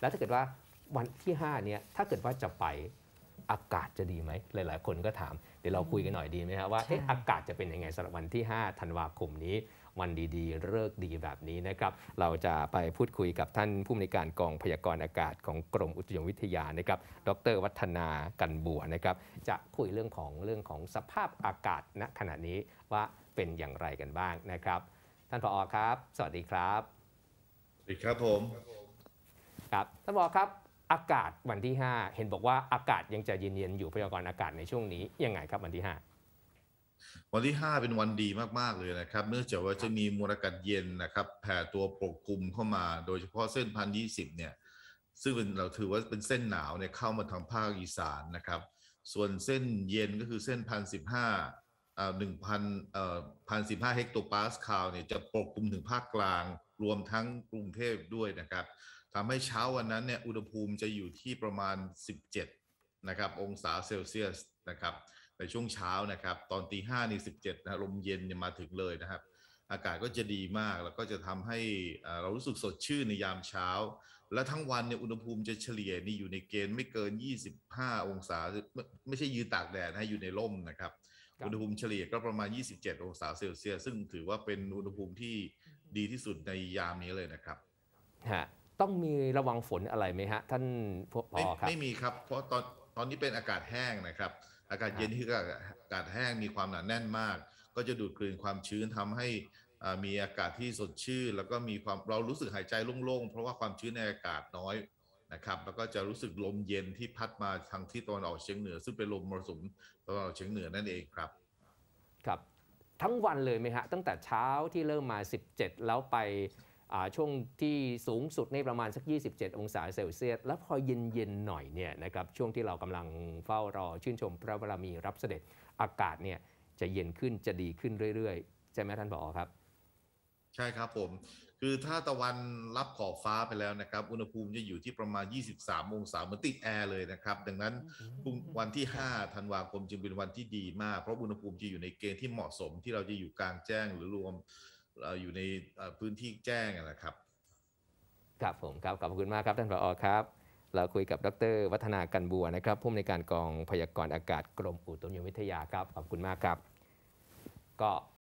แล้วถ้าเกิดว่าวันที่5เนี่ยถ้าเกิดว่าจะไปอากาศจะดีไหมหลาย ๆ คนก็ถามเดี๋ยวเราคุยกันหน่อยดีไหมครับว่าเอ๊ะอากาศจะเป็นยังไงสำหรับวันที่5ธันวาคมนี้ วันดีๆเลิกดีแบบนี้นะครับ เราจะไปพูดคุยกับท่านผู้มำนการกองพยากรณ์อากาศของกรมอุตุนิยมวิทยานะครับ ดรวัฒนากันบัวนะครับ จะคุยเรื่องของเรื่องของสภาพอากาศณขณะนี้ว่าเป็นอย่างไรกันบ้างนะครับ ท่านผอครับ สวัสดีครับสวัสดีครับผมครับท่านบอกครับอากาศวันที่ 5 เห็นบอกว่าอากาศยังจะเย็นๆอยู่พยากรณ์อากาศในช่วงนี้ยังไงครับวันที่ 5 วันที่ 5 เป็นวันดีมากๆเลยนะครับ เนื่องจากว่าจะมีมวลอากาศเย็นนะครับ แผ่ตัวปกคลุมเข้ามา โดยเฉพาะเส้นพันยี่สิบเนี่ยซึ่งเราถือว่าเป็นเส้นหนาวเนี่ยเข้ามาทางภาคอีสานนะครับ ส่วนเส้นเย็นก็คือเส้นพันสิบห้าอ่าหนึ่งพันเอ่อพันสิบห้าเฮกโตปาสคาลเนี่ยจะปกคลุมถึงภาคกลาง รวมทั้งกรุงเทพด้วยนะครับทำให้เช้าวันนั้นเนี่ยอุณหภูมิจะอยู่ที่ประมาณ 17 นะครับ องศาเซลเซียสนะครับในช่วงเช้านะครับ ตอนตีห้านี่สิบเจ็ดนะลมเย็นมาถึงเลยนะครับ อากาศก็จะดีมากแล้วก็จะทำให้เรารู้สึกสดชื่นในยามเช้า และทั้งวันเนี่ยอุณหภูมิจะเฉลี่ยนี่อยู่ในเกณฑ์ ไม่เกิน 25 องศาไม่ไม่ใช่ยืนตากแดดนะอยู่ในร่มนะครับอุณหภูมิเฉลี่ยก็ประมาณ 27 องศาเซลเซียสซึ่งถือว่าเป็นอุณหภูมิที่ดีที่สุดในยามนี้เลยนะครับฮะต้องมีระวังฝนอะไรไหมฮะท่านพอครับไม่มีครับ เพราะตอนตอนนี้เป็นอากาศแห้งนะครับอากาศเย็นที่กอากาศแห้งมีความหนาแน่นมาก ก็จะดูดกลืนความชื้นทำให้มีอากาศที่สดชื่นแล้วก็มีความเรารู้สึกหายใจโล่งๆเพราะว่าความชื้นในอากาศน้อยนะครับแล้วก็จะรู้สึกลมเย็นที่พัดมาทางที่ตอนออกเฉียงเหนือซึ่งเป็นลมมรสุมตอนออกเฉียงเหนือนั่นเองครับ ครับ ทั้งวันเลยไหมฮะตั้งแต่เช้าที่เริ่มมา 17 แล้วไปช่วงที่สูงสุดในประมาณสัก 27 องศาเซลเซียส แล้วพอเย็นๆ หน่อยเนี่ยนะครับ ช่วงที่เรากำลังเฝ้ารอชื่นชมพระบารมีรับเสด็จอากาศเนี่ยจะเย็นขึ้นจะดีขึ้นเรื่อยๆ ใช่ไหมท่านผอครับ ใช่ครับผม คือถ้าตะวันรับขอบฟ้าไปแล้วนะครับ อุณหภูมิจะอยู่ที่ประมาณ 23 องศาเหมือนติดแอร์เลยนะครับ ดังนั้นวันที่5ธันวาคมจึงเป็นวันที่ดีมาก เพราะอุณหภูมิจะอยู่ในเกณฑ์ที่เหมาะสมที่เราจะอยู่กลางแจ้งหรือรวมอยู่ในพื้นที่แจ้งนะครับ ครับผมครับ ขอบคุณมากครับท่านผอครับ เราคุยกับดร วัฒนากันบัวนะครับผู้อำนวยการกองพยากรณ์อากาศกรมอุตุนิยมวิทยาครับ ขอบคุณมากครับ ก็